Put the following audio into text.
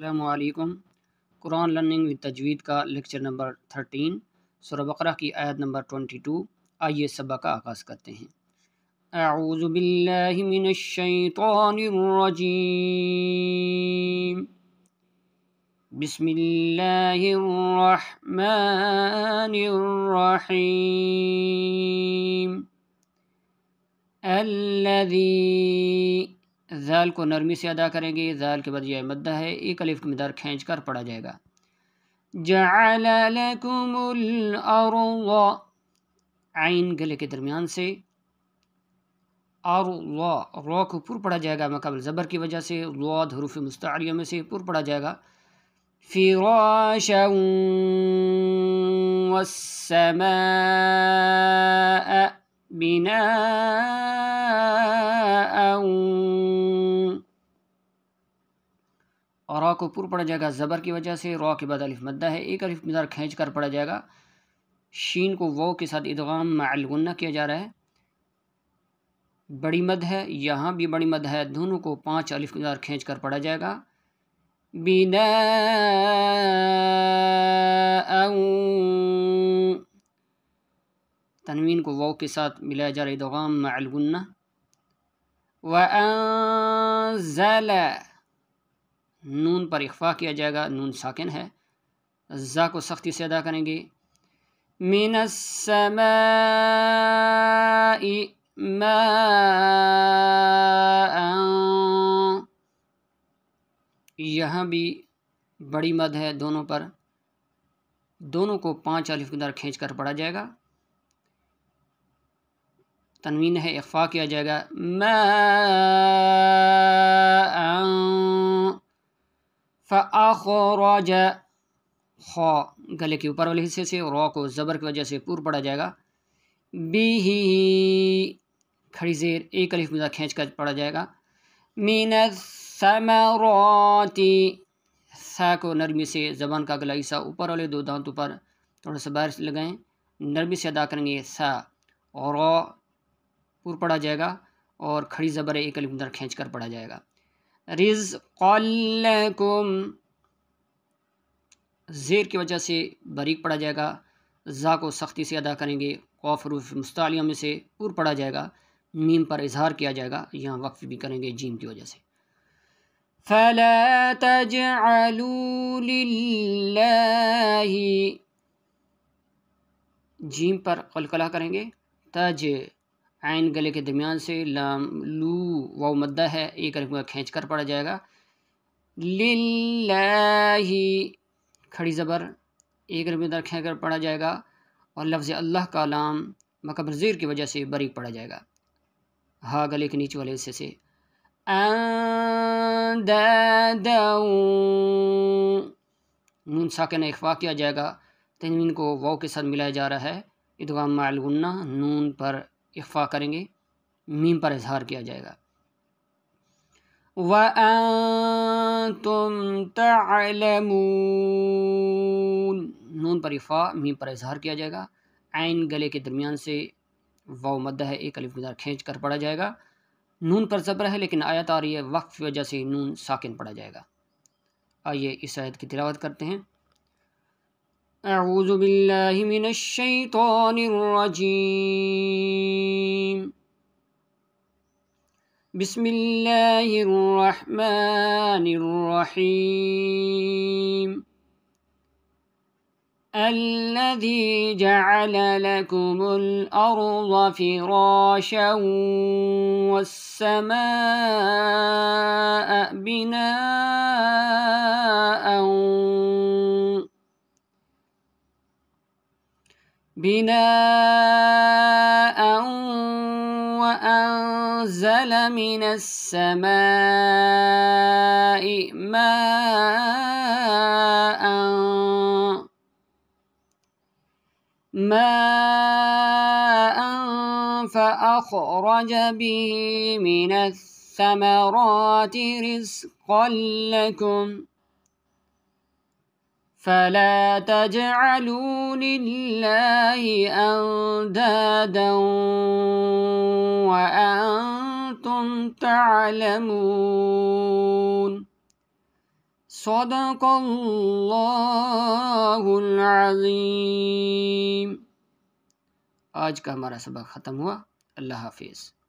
السلام علیکم قرآن لرننگ و تجوید کا لیکچر نمبر تھرٹین سورہ بقرہ کی آیت نمبر ٹونٹی ٹو آئیے سبق کا آغاز کرتے ہیں اعوذ باللہ من الشیطان الرجیم بسم اللہ الرحمن الرحیم الذی زال کو نرمی سے ادا کریں گے زال کے بعد یہ مدہ ہے ایک کے مقدار کھینچ کر پڑا جائے گا جعل لکم الارض عین گلے کے درمیان سے ارض رو کو پر پڑا جائے گا مقابل زبر کی وجہ سے لو حروف مستعریوں میں سے پر پڑا جائے گا فراشا والسماء بنا اور را کو پور پڑا جائے گا زبر کی وجہ سے را کے بعد الف مدہ ہے ایک الف مدار کھینچ کر پڑا جائے گا شین کو وو کے ساتھ ادغام مع الگنہ کیا جا رہا ہے بڑی مد ہے یہاں بھی بڑی مد ہے دونوں کو پانچ الف مدار کھینچ کر پڑھا جائے گا بنا تنوین کو واؤ کے ساتھ ملایا جا رہا ہے ادغام مع الغنہ وانزل نون پر اخفا کیا جائے گا نون ساکن ہے زا کو سختی سے ادا کریں گے من السماء ماء یہاں بھی بڑی مد ہے دونوں پر دونوں کو پانچ الف کے اندر کھینچ کر پڑھا جائے گا تنوین ہے اخفا کیا جائے گا ما فاخرج خا گلے کے اوپر والے حصے سے رو کو زبر کی وجہ سے پور پڑا جائے گا بی ہی کھڑی زیر ایک مزہ کھینچ کا پڑا جائے گا مین سہ سا کو نرمی سے زبان کا گلا حصہ اوپر والے دو دانتوں پر تھوڑا سا بارش لگائیں نرمی سے ادا کریں گے سا رو پور پڑھا جائے گا اور کھڑی زبر ایک علمندر کھینچ کر پڑھا جائے گا رز لکم زیر کی وجہ سے بریک پڑھا جائے گا زا کو سختی سے ادا کریں گے قوف روف مستعلیہ میں سے پور پڑھا جائے گا میم پر اظہار کیا جائے گا یہاں وقف بھی کریں گے جیم کی وجہ سے جیم پر قلقلہ کریں گے تَجْعَلُوا آئین گلے کے درمیان سے لام لو واؤ مدہ ہے ایک میں کھینچ کر پڑھا جائے گا للہی کھڑی زبر ایک در کھینچ کر پڑھا جائے گا اور لفظ اللہ کا لام مقبر زیر کی وجہ سے بریک پڑا جائے گا ہا گلے کے نیچے والے حصے سے نون ساکن اخوا کیا جائے گا تنوین کو واؤ کے ساتھ ملایا جا رہا ہے ادغام معلغنہ نون پر اخفا کریں گے میم پر اظہار کیا جائے گا تَعْلَمُونَ نون پر افا میم پر اظہار کیا جائے گا عین گلے کے درمیان سے مدہ ہے ایک گزار کھینچ کر پڑا جائے گا نون پر زبر ہے لیکن آیت آ رہی ہے وقف کی وجہ سے نون ساکن پڑا جائے گا آئیے اس آیت کی تلاوت کرتے ہیں اعوذ باللہ من الشیطان الرجیم بسم الله الرحمن الرحيم الذي جعل لكم الأرض فراشا والسماء بناء بناء أنزل من السماء ماء ماء فأخرج به من الثمرات رزقا لكم فلا تجعلوا لله أندادا وأنتم تعلمون صدق الله العظيم آج کا ہمارا سبق ختم ہوا اللہ حافظ